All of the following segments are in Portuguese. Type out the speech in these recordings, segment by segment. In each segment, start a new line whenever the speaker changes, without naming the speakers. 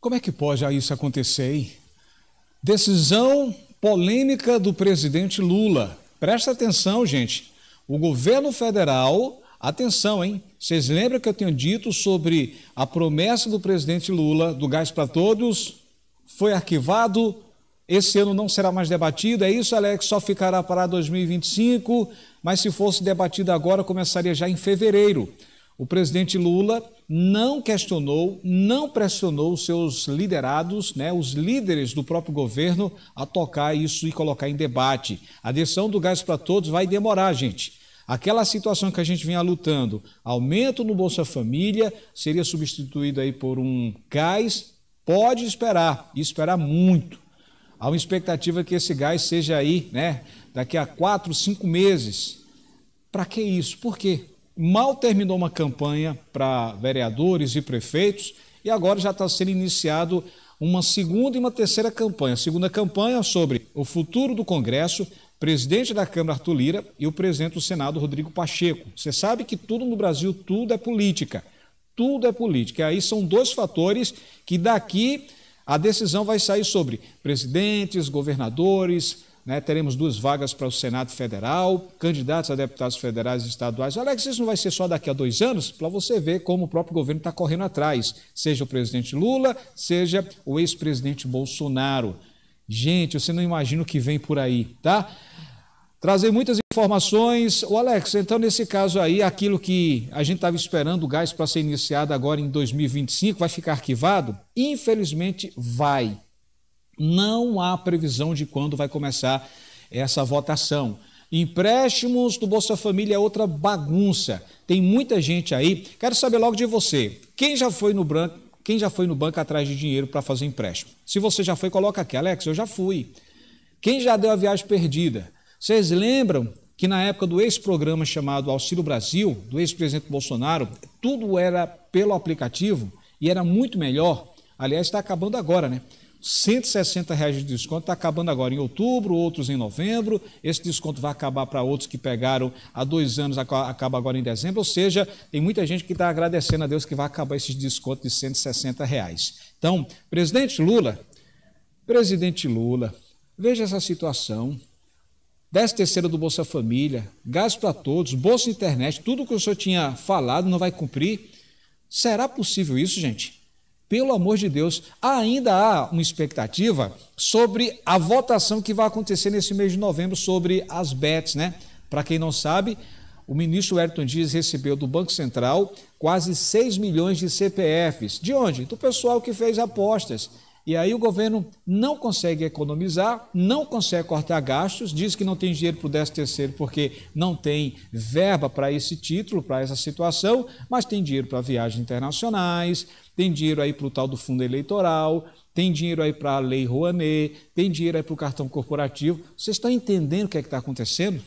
Como é que pode isso acontecer, hein? Decisão polêmica do presidente Lula. Presta atenção, gente. O governo federal, atenção, hein? Vocês lembram que eu tenho dito sobre a promessa do presidente Lula do gás para todos? Foi arquivado. Esse ano não será mais debatido, é isso, Alex? Só ficará para 2025, mas se fosse debatido agora, começaria já em fevereiro. O presidente Lula não questionou, não pressionou os seus liderados, né, os líderes do próprio governo, a tocar isso e colocar em debate. A adição do gás para todos vai demorar, gente. Aquela situação que a gente vinha lutando, aumento no Bolsa Família, seria substituído aí por um gás, pode esperar, e esperar muito. Há uma expectativa que esse gás seja aí, né, daqui a quatro, cinco meses. Para que isso? Por quê? mal terminou uma campanha para vereadores e prefeitos e agora já está sendo iniciado uma segunda e uma terceira campanha. A segunda campanha sobre o futuro do Congresso, presidente da Câmara Arthur Lira e o presidente do Senado Rodrigo Pacheco. Você sabe que tudo no Brasil, tudo é política. Tudo é política. E aí são dois fatores que daqui a decisão vai sair sobre presidentes, governadores, né, teremos duas vagas para o Senado Federal, candidatos a deputados federais e estaduais. Alex, isso não vai ser só daqui a dois anos? Para você ver como o próprio governo está correndo atrás, seja o presidente Lula, seja o ex-presidente Bolsonaro. Gente, você não imagina o que vem por aí, tá? Trazer muitas informações. O Alex, então nesse caso aí, aquilo que a gente estava esperando o gás para ser iniciado agora em 2025 vai ficar arquivado? Infelizmente vai não há previsão de quando vai começar essa votação. Empréstimos do Bolsa Família é outra bagunça. Tem muita gente aí. Quero saber logo de você. Quem já foi no banco? quem já foi no banco atrás de dinheiro para fazer empréstimo? Se você já foi, coloca aqui, Alex, eu já fui. Quem já deu a viagem perdida? Vocês lembram que na época do ex-programa chamado Auxílio Brasil, do ex-presidente Bolsonaro, tudo era pelo aplicativo e era muito melhor. Aliás, está acabando agora, né? 160 reais de desconto está acabando agora em outubro, outros em novembro. Esse desconto vai acabar para outros que pegaram há dois anos, acaba agora em dezembro. Ou seja, tem muita gente que está agradecendo a Deus que vai acabar esse desconto de 160 reais. Então, presidente Lula, presidente Lula, veja essa situação. 10 terceira do Bolsa Família, gás para todos, Bolsa Internet, tudo que o senhor tinha falado não vai cumprir. Será possível isso, gente? pelo amor de Deus, ainda há uma expectativa sobre a votação que vai acontecer nesse mês de novembro sobre as BETs, né? Para quem não sabe, o ministro Ayrton Dias recebeu do Banco Central quase 6 milhões de CPFs. De onde? Do pessoal que fez apostas e aí o governo não consegue economizar, não consegue cortar gastos, diz que não tem dinheiro para o 13 terceiro porque não tem verba para esse título, para essa situação, mas tem dinheiro para viagens internacionais, tem dinheiro aí para o tal do fundo eleitoral, tem dinheiro aí para a lei Rouanet, tem dinheiro aí para o cartão corporativo. Vocês estão entendendo o que é está acontecendo?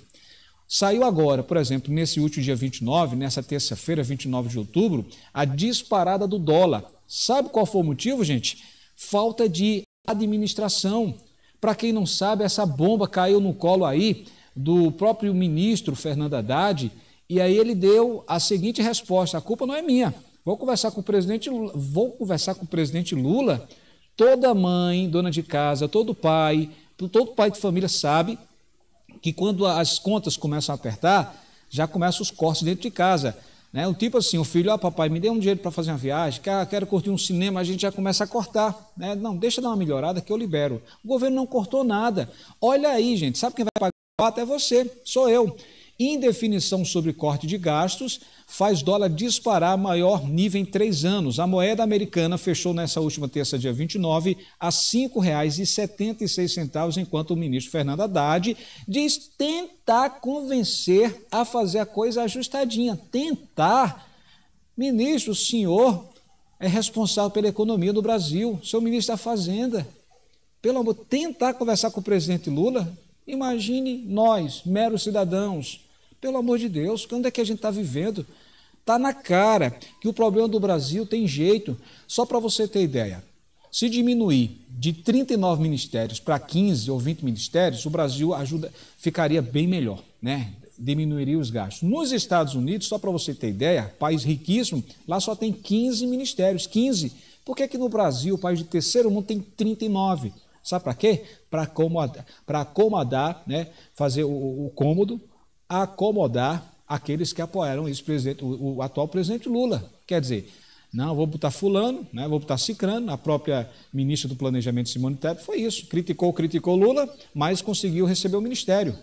Saiu agora, por exemplo, nesse último dia 29, nessa terça-feira, 29 de outubro, a disparada do dólar. Sabe qual foi o motivo, gente? falta de administração. Para quem não sabe, essa bomba caiu no colo aí do próprio ministro Fernando Haddad, e aí ele deu a seguinte resposta: a culpa não é minha. Vou conversar com o presidente Lula, vou conversar com o presidente Lula. Toda mãe, dona de casa, todo pai, todo pai de família sabe que quando as contas começam a apertar, já começam os cortes dentro de casa. Né? O tipo assim, o filho, ó oh, ah, papai, me dê um dinheiro para fazer uma viagem, quero, quero curtir um cinema, a gente já começa a cortar. Né? Não, deixa dar uma melhorada que eu libero. O governo não cortou nada. Olha aí, gente, sabe quem vai pagar? Até você, sou eu. Indefinição sobre corte de gastos faz dólar disparar maior nível em três anos. A moeda americana fechou nessa última terça, dia 29, a R$ 5,76, enquanto o ministro Fernando Haddad diz tentar convencer a fazer a coisa ajustadinha. Tentar. Ministro, o senhor é responsável pela economia do Brasil, o senhor ministro da Fazenda. Pelo amor, tentar conversar com o presidente Lula, Imagine nós, meros cidadãos, pelo amor de Deus, quando é que a gente está vivendo? Está na cara que o problema do Brasil tem jeito. Só para você ter ideia, se diminuir de 39 ministérios para 15 ou 20 ministérios, o Brasil ajuda, ficaria bem melhor, né? diminuiria os gastos. Nos Estados Unidos, só para você ter ideia, país riquíssimo, lá só tem 15 ministérios, 15. Por que no Brasil, país de terceiro mundo, tem 39? Sabe para quê? Para acomodar, acomodar né? fazer o, o cômodo acomodar aqueles que apoiaram o, o, atual presidente Lula. Quer dizer, não, vou botar fulano, né, vou botar cicrano, a própria ministra do Planejamento, Simone Tebet, foi isso. Criticou, criticou Lula, mas conseguiu receber o ministério.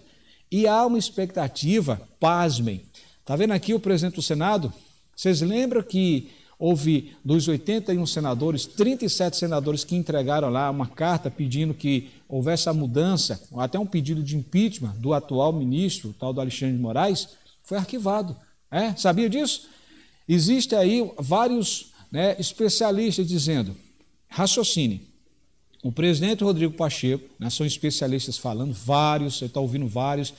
E há uma expectativa, pasmem. Está vendo aqui o presidente do Senado? Vocês lembram que houve dos 81 senadores, 37 senadores que entregaram lá uma carta pedindo que houvesse essa mudança, até um pedido de impeachment do atual ministro, o tal do Alexandre de Moraes, foi arquivado. É? Sabia disso? Existe aí vários né, especialistas dizendo, raciocine, o presidente Rodrigo Pacheco, né, são especialistas falando, vários, você está ouvindo vários,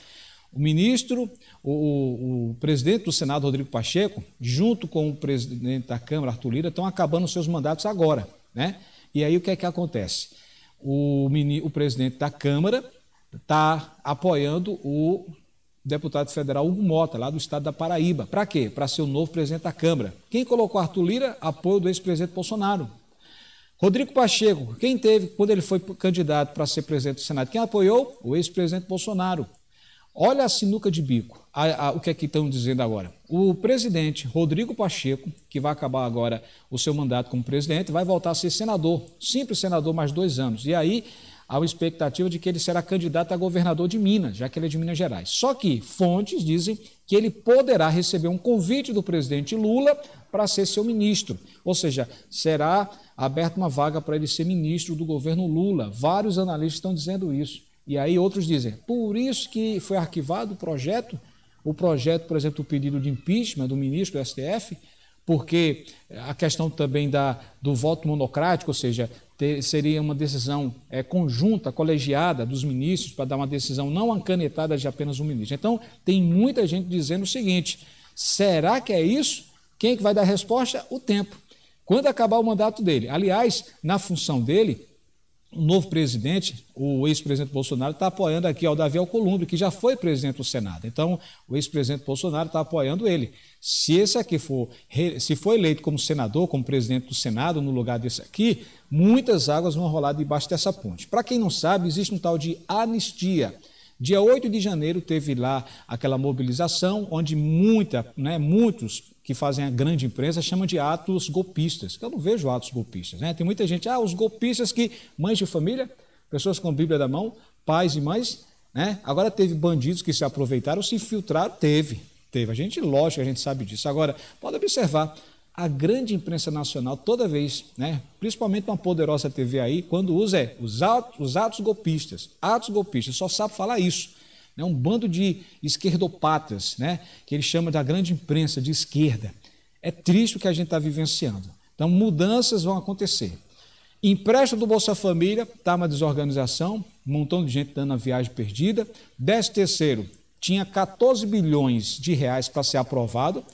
o ministro, o, o, o, presidente do Senado, Rodrigo Pacheco, junto com o presidente da Câmara, Arthur Lira, estão acabando seus mandatos agora. Né? E aí o que é que acontece? o, o presidente da Câmara está apoiando o deputado federal Hugo Mota, lá do estado da Paraíba. Para quê? Para ser o novo presidente da Câmara. Quem colocou Arthur Lira? Apoio do ex-presidente Bolsonaro. Rodrigo Pacheco, quem teve, quando ele foi candidato para ser presidente do Senado, quem apoiou? O ex-presidente Bolsonaro. Olha a sinuca de bico, a, a, o que é que estão dizendo agora. O presidente Rodrigo Pacheco, que vai acabar agora o seu mandato como presidente, vai voltar a ser senador, simples senador, mais dois anos. E aí há uma expectativa de que ele será candidato a governador de Minas, já que ele é de Minas Gerais. Só que fontes dizem que ele poderá receber um convite do presidente Lula para ser seu ministro. Ou seja, será aberta uma vaga para ele ser ministro do governo Lula. Vários analistas estão dizendo isso. E aí outros dizem, por isso que foi arquivado o projeto, o projeto, por exemplo, o pedido de impeachment do ministro do STF, porque eh, a questão também da, do voto monocrático, ou seja, ter, seria uma decisão é, conjunta, colegiada dos ministros, para dar uma decisão não ancanetada de apenas um ministro. Então, tem muita gente dizendo o seguinte: será que é isso? Quem é que vai dar a resposta? O tempo. Quando acabar o mandato dele. Aliás, na função dele, o novo presidente, o ex-presidente Bolsonaro, está apoiando aqui ao Davi Alcolumbre, que já foi presidente do Senado. Então, o ex-presidente Bolsonaro está apoiando ele. Se esse aqui for, se for eleito como senador, como presidente do Senado, no lugar desse aqui, muitas águas vão rolar debaixo dessa ponte. Para quem não sabe, existe um tal de anistia. Dia 8 de janeiro teve lá aquela mobilização onde muita, né, muitos que fazem a grande imprensa chamam de atos golpistas, eu não vejo atos golpistas. Né? Tem muita gente, ah, os golpistas que mães de família, pessoas com Bíblia da mão, pais e mães, né? agora teve bandidos que se aproveitaram, se infiltraram, teve, teve. A gente, lógico, a gente sabe disso. Agora, pode observar, a grande imprensa nacional, toda vez, né, principalmente uma poderosa TV aí, quando usa é os atos, os atos golpistas, atos golpistas, só sabe falar isso né, um bando de esquerdopatas, né, que ele chama da grande imprensa de esquerda. É triste o que a gente está vivenciando. Então, mudanças vão acontecer. Empréstimo do Bolsa Família, está uma desorganização, um montão de gente dando a viagem perdida. 10 terceiro, tinha 14 bilhões de reais para ser aprovado.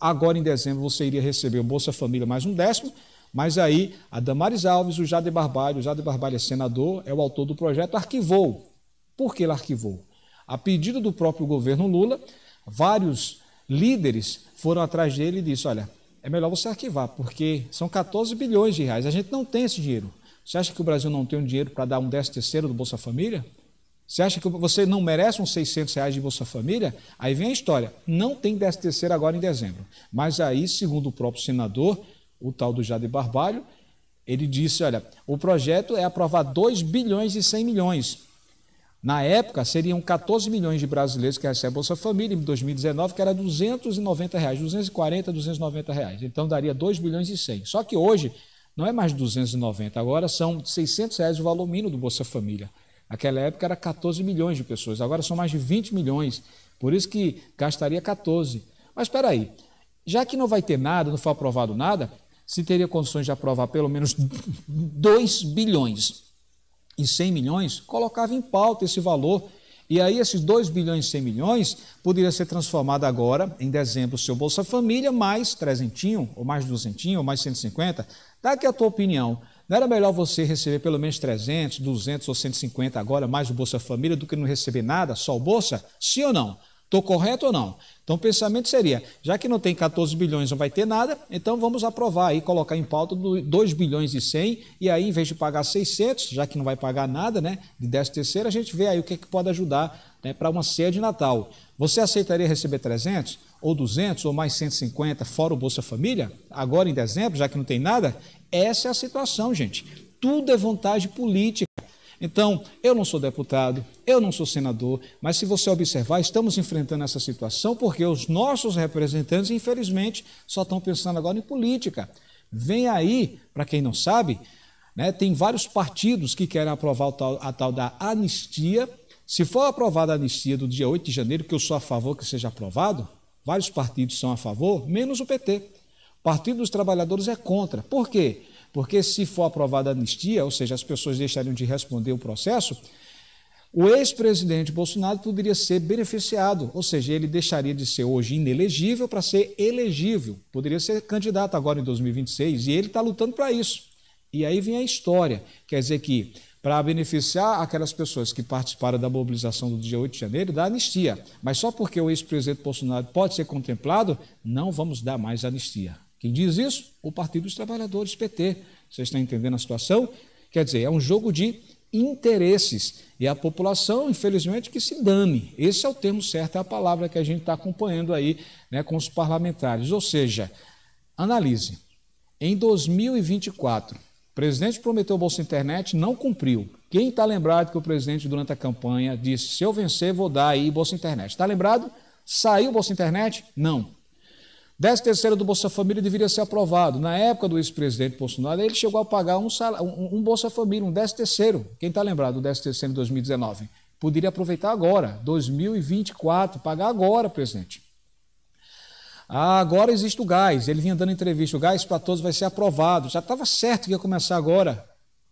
Agora, em dezembro, você iria receber o Bolsa Família mais um décimo. Mas aí, a Damares Alves, o Jader Barbalho, o Jader Barbalho é senador, é o autor do projeto, arquivou. Por que ele arquivou? A pedido do próprio governo Lula, vários líderes foram atrás dele e disse: olha, é melhor você arquivar, porque são 14 bilhões de reais, a gente não tem esse dinheiro. Você acha que o Brasil não tem um dinheiro para dar um 10 terceiro do Bolsa Família? Você acha que você não merece uns 600 reais de Bolsa Família? Aí vem a história, não tem 10 terceiro agora em dezembro. Mas aí, segundo o próprio senador, o tal do Jade Barbalho, ele disse, olha, o projeto é aprovar 2 bilhões e 100 milhões. Na época, seriam 14 milhões de brasileiros que recebem Bolsa Família, em 2019, que era 290 reais, 240, 290 reais. Então, daria 2 bilhões e 100. Só que hoje, não é mais 290, agora são 600 reais o valor mínimo do Bolsa Família. Naquela época, era 14 milhões de pessoas, agora são mais de 20 milhões. Por isso que gastaria 14. Mas espera aí, já que não vai ter nada, não foi aprovado nada, se teria condições de aprovar pelo menos 2 bilhões em 100 milhões, colocava em pauta esse valor. E aí esses 2 bilhões e 100 milhões poderia ser transformado agora, em dezembro, seu Bolsa Família, mais trezentinho, ou mais duzentinho, ou mais 150. Dá tá aqui a tua opinião. Não era melhor você receber pelo menos 300, 200 ou 150 agora, mais o Bolsa Família, do que não receber nada, só o Bolsa? Sim ou não? Estou correto ou não? Então o pensamento seria, já que não tem 14 bilhões, não vai ter nada, então vamos aprovar e colocar em pauta 2 bilhões e 100, e aí em vez de pagar 600, já que não vai pagar nada, né, de 10 terceira, a gente vê aí o que, é que pode ajudar né, para uma ceia de Natal. Você aceitaria receber 300 ou 200 ou mais 150 fora o Bolsa Família? Agora em dezembro, já que não tem nada? Essa é a situação, gente. Tudo é vontade política. Então, eu não sou deputado, eu não sou senador, mas se você observar, estamos enfrentando essa situação porque os nossos representantes, infelizmente, só estão pensando agora em política. Vem aí, para quem não sabe, né, tem vários partidos que querem aprovar tal, a tal da anistia. Se for aprovada a anistia do dia 8 de janeiro, que eu sou a favor que seja aprovado, vários partidos são a favor, menos o PT. O Partido dos Trabalhadores é contra. Por quê? Porque se for aprovada a anistia, ou seja, as pessoas deixariam de responder o processo, o ex-presidente Bolsonaro poderia ser beneficiado, ou seja, ele deixaria de ser hoje inelegível para ser elegível. Poderia ser candidato agora em 2026 e ele está lutando para isso. E aí vem a história, quer dizer que para beneficiar aquelas pessoas que participaram da mobilização do dia 8 de janeiro, da anistia. Mas só porque o ex-presidente Bolsonaro pode ser contemplado, não vamos dar mais anistia. Quem diz isso? O Partido dos Trabalhadores, PT. Você está entendendo a situação? Quer dizer, é um jogo de interesses e a população, infelizmente, que se dane. Esse é o termo certo, é a palavra que a gente está acompanhando aí né, com os parlamentares. Ou seja, analise. Em 2024, o presidente prometeu Bolsa Internet, não cumpriu. Quem está lembrado que o presidente, durante a campanha, disse: se eu vencer, vou dar aí Bolsa Internet? Está lembrado? Saiu Bolsa Internet? Não. Décimo terceiro do Bolsa Família deveria ser aprovado. Na época do ex-presidente Bolsonaro, ele chegou a pagar um, salário, um, um Bolsa Família, um décimo terceiro. Quem está lembrado do décimo terceiro de 2019? Poderia aproveitar agora, 2024, pagar agora, presidente. Ah, agora existe o gás. Ele vinha dando entrevista. O gás para todos vai ser aprovado. Já estava certo que ia começar agora.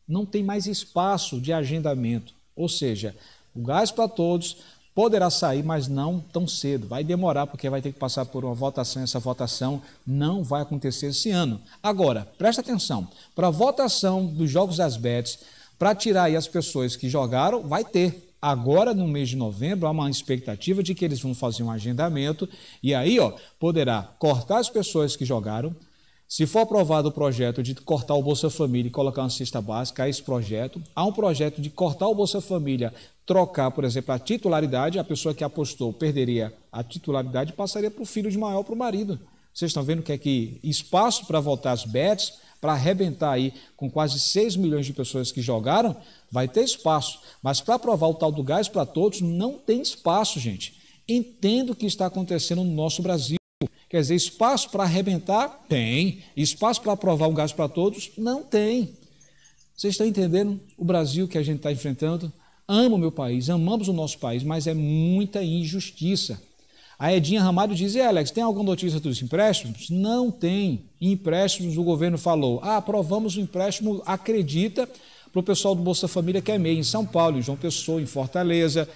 Não tem mais espaço de agendamento. Ou seja, o gás para todos poderá sair, mas não tão cedo. Vai demorar, porque vai ter que passar por uma votação. Essa votação não vai acontecer esse ano. Agora, presta atenção: para a votação dos Jogos das betes, para tirar aí as pessoas que jogaram, vai ter. Agora, no mês de novembro, há uma expectativa de que eles vão fazer um agendamento e aí ó, poderá cortar as pessoas que jogaram, se for aprovado o projeto de cortar o Bolsa Família e colocar uma cesta básica, há é esse projeto. Há um projeto de cortar o Bolsa Família, trocar, por exemplo, a titularidade, a pessoa que apostou perderia a titularidade e passaria para o filho de maior, para o marido. Vocês estão vendo que é que espaço para voltar as bets, para arrebentar aí com quase 6 milhões de pessoas que jogaram, vai ter espaço. Mas para aprovar o tal do gás para todos, não tem espaço, gente. Entendo o que está acontecendo no nosso Brasil. Quer dizer, espaço para arrebentar? Tem. Espaço para aprovar um gás para todos? Não tem. Vocês estão entendendo o Brasil que a gente está enfrentando? Amo o meu país, amamos o nosso país, mas é muita injustiça. A Edinha Ramalho diz: E Alex, tem alguma notícia dos empréstimos? Não tem. Empréstimos, o governo falou: Ah, aprovamos o empréstimo, acredita, para o pessoal do Bolsa Família que é MEI em São Paulo, em João Pessoa, em Fortaleza,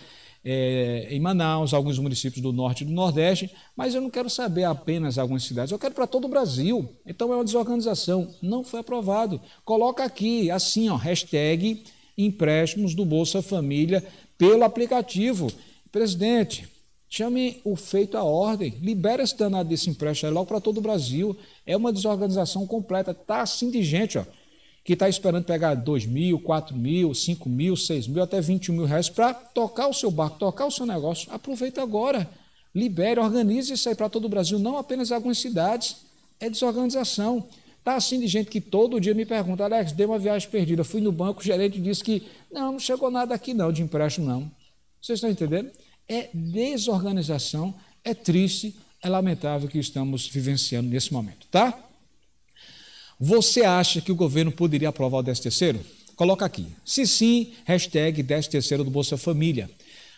é, em Manaus, alguns municípios do norte e do nordeste, mas eu não quero saber apenas algumas cidades, eu quero para todo o Brasil. Então é uma desorganização. Não foi aprovado. Coloca aqui, assim, ó, hashtag empréstimos do Bolsa Família pelo aplicativo. Presidente, Chame o feito à ordem, libera esse danado desse empréstimo é logo para todo o Brasil. É uma desorganização completa, tá assim de gente, ó que está esperando pegar 2 mil, 4 mil, 5 mil, 6 mil, até 21 mil reais para tocar o seu barco, tocar o seu negócio, aproveita agora. Libere, organize isso aí para todo o Brasil, não apenas algumas cidades. É desorganização. Está assim de gente que todo dia me pergunta, Alex, dei uma viagem perdida. Fui no banco, o gerente disse que não, não chegou nada aqui não, de empréstimo não. Vocês estão entendendo? É desorganização, é triste, é lamentável que estamos vivenciando nesse momento, tá? Você acha que o governo poderia aprovar o 13 terceiro? Coloca aqui. Se sim, hashtag 13 terceiro do Bolsa Família.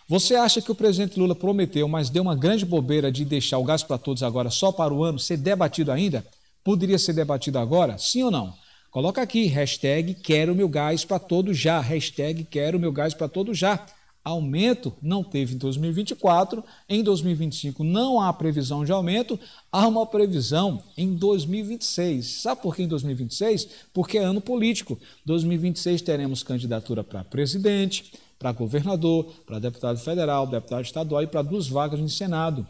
Você acha que o presidente Lula prometeu, mas deu uma grande bobeira de deixar o gás para todos agora só para o ano ser debatido ainda? Poderia ser debatido agora? Sim ou não? Coloca aqui, hashtag quero meu gás para todo já, hashtag quero meu gás para todo já aumento, não teve em 2024, em 2025 não há previsão de aumento, há uma previsão em 2026. Sabe por que em 2026? Porque é ano político. 2026 teremos candidatura para presidente, para governador, para deputado federal, deputado estadual e para duas vagas no Senado.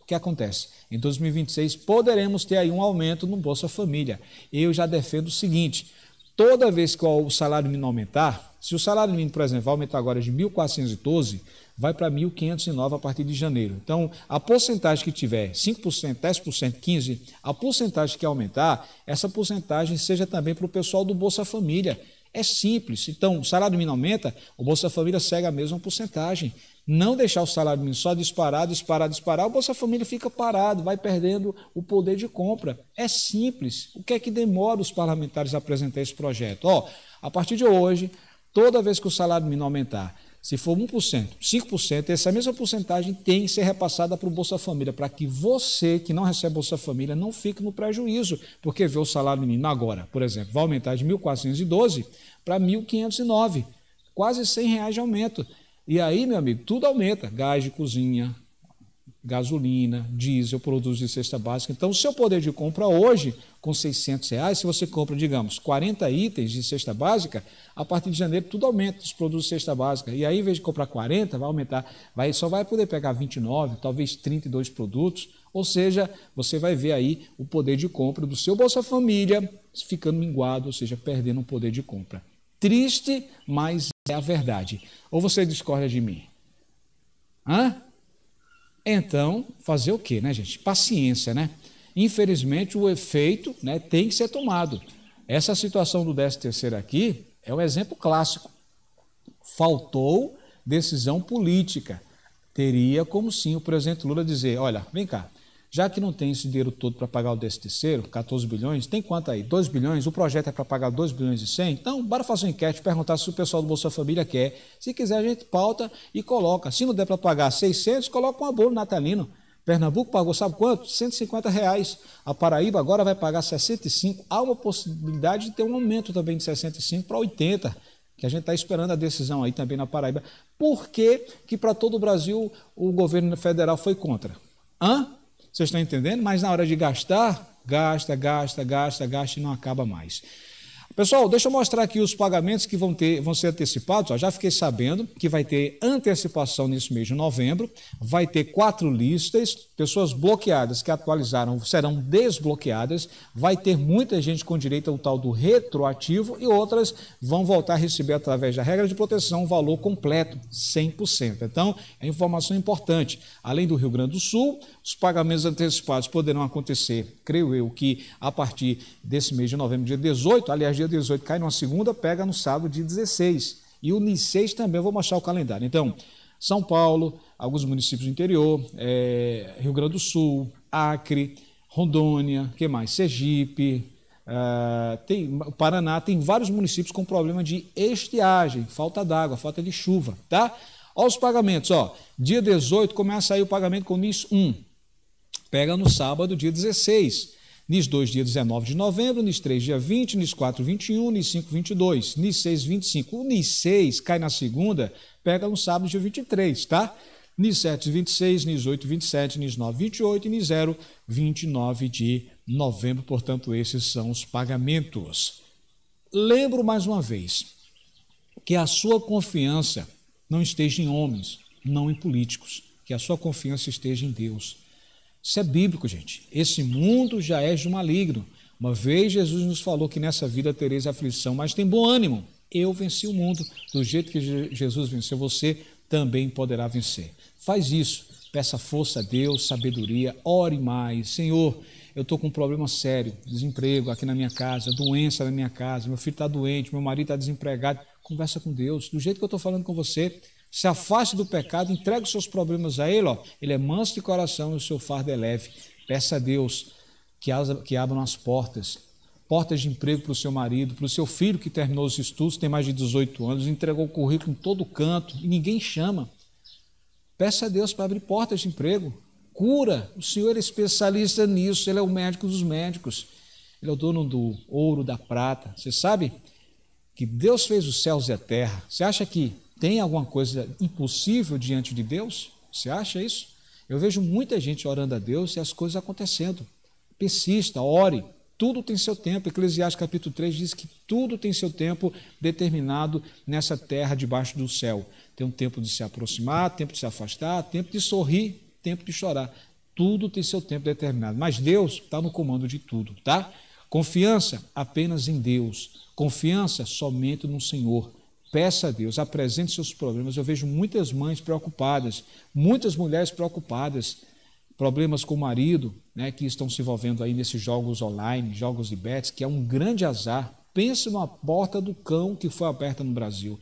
O que acontece? Em 2026 poderemos ter aí um aumento no Bolsa Família. Eu já defendo o seguinte: toda vez que o salário mínimo aumentar, se o salário mínimo, por exemplo, vai aumentar agora de 1.412, vai para 1.509 a partir de janeiro. Então, a porcentagem que tiver, 5%, 10%, 15%, a porcentagem que aumentar, essa porcentagem seja também para o pessoal do Bolsa Família. É simples. Então, o salário mínimo aumenta, o Bolsa Família segue a mesma porcentagem não deixar o salário mínimo só disparar, disparar, disparar, o Bolsa Família fica parado, vai perdendo o poder de compra. É simples. O que é que demora os parlamentares a apresentar esse projeto? Ó, a partir de hoje, toda vez que o salário mínimo aumentar, se for 1%, 5%, essa mesma porcentagem tem que ser repassada para o Bolsa Família, para que você que não recebe Bolsa Família não fique no prejuízo, porque vê o salário mínimo agora, por exemplo, vai aumentar de 1.412 para 1.509, quase 100 reais de aumento. E aí, meu amigo, tudo aumenta: gás de cozinha, gasolina, diesel, produtos de cesta básica. Então, o seu poder de compra hoje, com 600 reais, se você compra, digamos, 40 itens de cesta básica, a partir de janeiro tudo aumenta os produtos de cesta básica. E aí, em vez de comprar 40, vai aumentar, vai, só vai poder pegar 29, talvez 32 produtos. Ou seja, você vai ver aí o poder de compra do seu Bolsa Família ficando minguado, ou seja, perdendo o poder de compra. Triste, mas é a verdade. Ou você discorda de mim? Hã? Então, fazer o quê, né, gente? Paciência, né? Infelizmente, o efeito né, tem que ser tomado. Essa situação do 13 terceiro aqui é um exemplo clássico. Faltou decisão política. Teria como sim o presidente Lula dizer, olha, vem cá, já que não tem esse dinheiro todo para pagar o décimo terceiro, 14 bilhões, tem quanto aí? 2 bilhões? O projeto é para pagar 2 bilhões e 100? Então, bora fazer uma enquete, perguntar se o pessoal do Bolsa Família quer. Se quiser, a gente pauta e coloca. Se não der para pagar 600, coloca um abono natalino. Pernambuco pagou, sabe quanto? 150 reais. A Paraíba agora vai pagar 65. Há uma possibilidade de ter um aumento também de 65 para 80 que a gente está esperando a decisão aí também na Paraíba. Por que, que para todo o Brasil o governo federal foi contra? Hã? Vocês estão entendendo? Mas na hora de gastar, gasta, gasta, gasta, gasta e não acaba mais. Pessoal, deixa eu mostrar aqui os pagamentos que vão, ter, vão ser antecipados. Ó, já fiquei sabendo que vai ter antecipação nesse mês de novembro, vai ter quatro listas, pessoas bloqueadas que atualizaram serão desbloqueadas, vai ter muita gente com direito ao tal do retroativo e outras vão voltar a receber através da regra de proteção o valor completo, 100%. Então, é informação importante. Além do Rio Grande do Sul, os pagamentos antecipados poderão acontecer, creio eu, que a partir desse mês de novembro, dia 18, aliás, dia 18 cai numa segunda, pega no sábado, dia 16. E o Niceis também, eu vou mostrar o calendário. Então, São Paulo, alguns municípios do interior, é, Rio Grande do Sul, Acre, Rondônia, que mais? Sergipe, é, tem, Paraná tem vários municípios com problema de estiagem, falta d'água, falta de chuva, tá? Olha os pagamentos, ó. Dia 18 começa aí o pagamento com NIS 1. Pega no sábado, dia 16. NIS 2, dia 19 de novembro, NIS 3, dia 20, NIS 4, 21, NIS 5, 22, NIS 6, 25. O NIS 6 cai na segunda, pega no sábado, dia 23, tá? NIS 7, 26, NIS 8, 27, NIS 9, 28 e NIS 0, 29 de novembro. Portanto, esses são os pagamentos. Lembro mais uma vez que a sua confiança não esteja em homens, não em políticos, que a sua confiança esteja em Deus. Isso é bíblico, gente. Esse mundo já é de maligno. Uma vez Jesus nos falou que nessa vida tereis aflição, mas tem bom ânimo. Eu venci o mundo. Do jeito que Jesus venceu você, também poderá vencer. Faz isso. Peça força a Deus, sabedoria, ore mais. Senhor, eu estou com um problema sério, desemprego aqui na minha casa, doença na minha casa, meu filho está doente, meu marido está desempregado. Conversa com Deus. Do jeito que eu estou falando com você, se afaste do pecado, entregue os seus problemas a Ele, ó. Ele é manso de coração e o seu fardo é leve. Peça a Deus que, asa, que abram as portas, portas de emprego para o seu marido, para o seu filho que terminou os estudos, tem mais de 18 anos, entregou o currículo em todo canto e ninguém chama. Peça a Deus para abrir portas de emprego. Cura, o Senhor é especialista nisso, Ele é o médico dos médicos, Ele é o dono do ouro, da prata. Você sabe que Deus fez os céus e a terra. Você acha que tem alguma coisa impossível diante de Deus? Você acha isso? Eu vejo muita gente orando a Deus e as coisas acontecendo. Persista, ore. Tudo tem seu tempo. Eclesiastes capítulo 3 diz que tudo tem seu tempo determinado nessa terra debaixo do céu. Tem um tempo de se aproximar, tempo de se afastar, tempo de sorrir, tempo de chorar. Tudo tem seu tempo determinado. Mas Deus está no comando de tudo, tá? Confiança apenas em Deus. Confiança somente no Senhor. Peça a Deus, apresente seus problemas. Eu vejo muitas mães preocupadas, muitas mulheres preocupadas, problemas com o marido, né, que estão se envolvendo aí nesses jogos online, jogos de bets, que é um grande azar. Pense numa porta do cão que foi aberta no Brasil.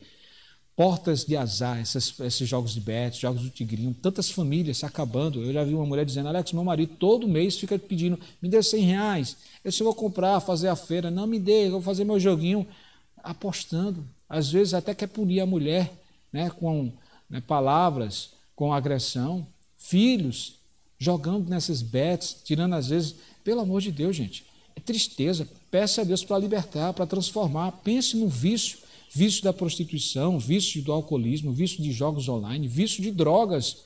Portas de azar, esses jogos de bets, jogos do tigrinho, tantas famílias se acabando. Eu já vi uma mulher dizendo, Alex, meu marido todo mês fica pedindo, me dê 100 reais, eu só vou comprar, fazer a feira, não me dê, eu vou fazer meu joguinho apostando às vezes até quer punir a mulher né, com né, palavras, com agressão, filhos jogando nessas bets, tirando às vezes, pelo amor de Deus, gente, é tristeza. Peça a Deus para libertar, para transformar. Pense no vício, vício da prostituição, vício do alcoolismo, vício de jogos online, vício de drogas.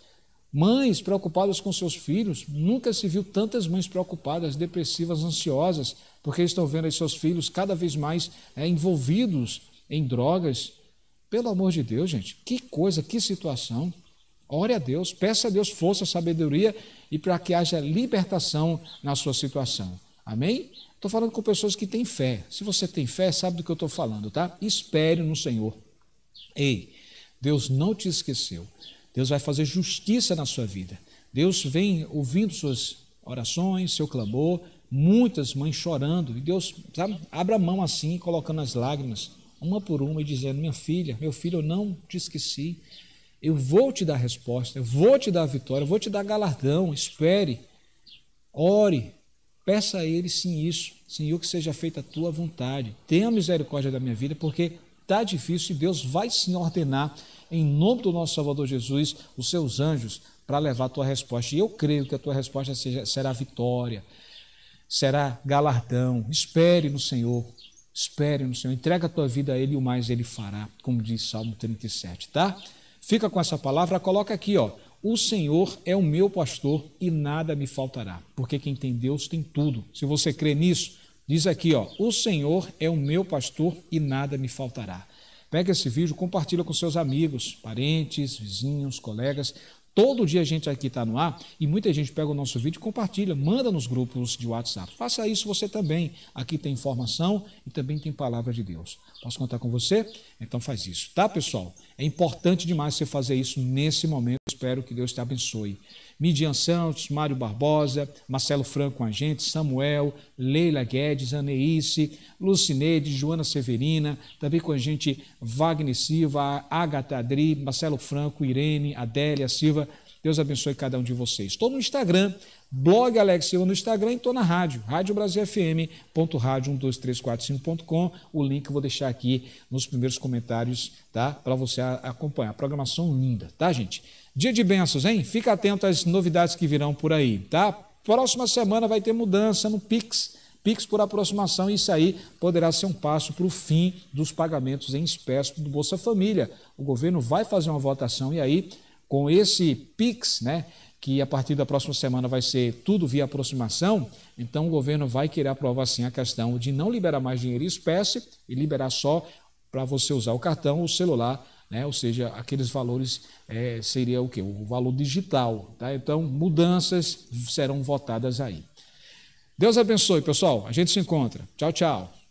Mães preocupadas com seus filhos, nunca se viu tantas mães preocupadas, depressivas, ansiosas, porque estão vendo seus filhos cada vez mais é, envolvidos em drogas. Pelo amor de Deus, gente, que coisa, que situação. Ore a Deus, peça a Deus força, sabedoria e para que haja libertação na sua situação. Amém? Estou falando com pessoas que têm fé. Se você tem fé, sabe do que eu estou falando, tá? Espere no Senhor. Ei, Deus não te esqueceu. Deus vai fazer justiça na sua vida. Deus vem ouvindo suas orações, seu clamor, muitas mães chorando. E Deus sabe, abre a mão assim, colocando as lágrimas uma por uma, e dizendo: Minha filha, meu filho, eu não te esqueci, eu vou te dar resposta, eu vou te dar vitória, eu vou te dar galardão. Espere, ore, peça a Ele sim isso, Senhor, que seja feita a tua vontade. Tenha misericórdia da minha vida, porque está difícil e Deus vai sim ordenar, em nome do nosso Salvador Jesus, os seus anjos para levar a tua resposta. E eu creio que a tua resposta seja, será vitória, será galardão. Espere no Senhor, Espere no Senhor, entrega a tua vida a Ele e o mais Ele fará, como diz Salmo 37, tá? Fica com essa palavra, coloca aqui, ó. O Senhor é o meu pastor e nada me faltará, porque quem tem Deus tem tudo. Se você crê nisso, diz aqui, ó. O Senhor é o meu pastor e nada me faltará. Pega esse vídeo, compartilha com seus amigos, parentes, vizinhos, colegas. Todo dia a gente aqui está no ar e muita gente pega o nosso vídeo e compartilha, manda nos grupos de WhatsApp. Faça isso você também. Aqui tem informação e também tem palavra de Deus. Posso contar com você? Então faz isso, tá, pessoal? É importante demais você fazer isso nesse momento. Espero que Deus te abençoe. Midian Santos, Mário Barbosa, Marcelo Franco com a gente, Samuel, Leila Guedes, Aneice, Lucineide, Joana Severina, também com a gente Wagner Silva, Agatha Adri, Marcelo Franco, Irene, Adélia Silva. Deus abençoe cada um de vocês. Estou no Instagram, blog Alex Silva no Instagram e estou na rádio, radiobrasilfm.radio12345.com. O link eu vou deixar aqui nos primeiros comentários, tá? Para você acompanhar. Programação linda, tá, gente? Dia de bênçãos, hein? Fica atento às novidades que virão por aí, tá? Próxima semana vai ter mudança no Pix. Pix por aproximação, isso aí poderá ser um passo para o fim dos pagamentos em espécie do Bolsa Família. O governo vai fazer uma votação e aí, com esse Pix, né, que a partir da próxima semana vai ser tudo via aproximação, então o governo vai querer aprovar sim a questão de não liberar mais dinheiro em espécie e liberar só para você usar o cartão ou celular, né? ou seja, aqueles valores é, seria o que? O valor digital. Tá? Então, mudanças serão votadas aí. Deus abençoe, pessoal. A gente se encontra. Tchau, tchau.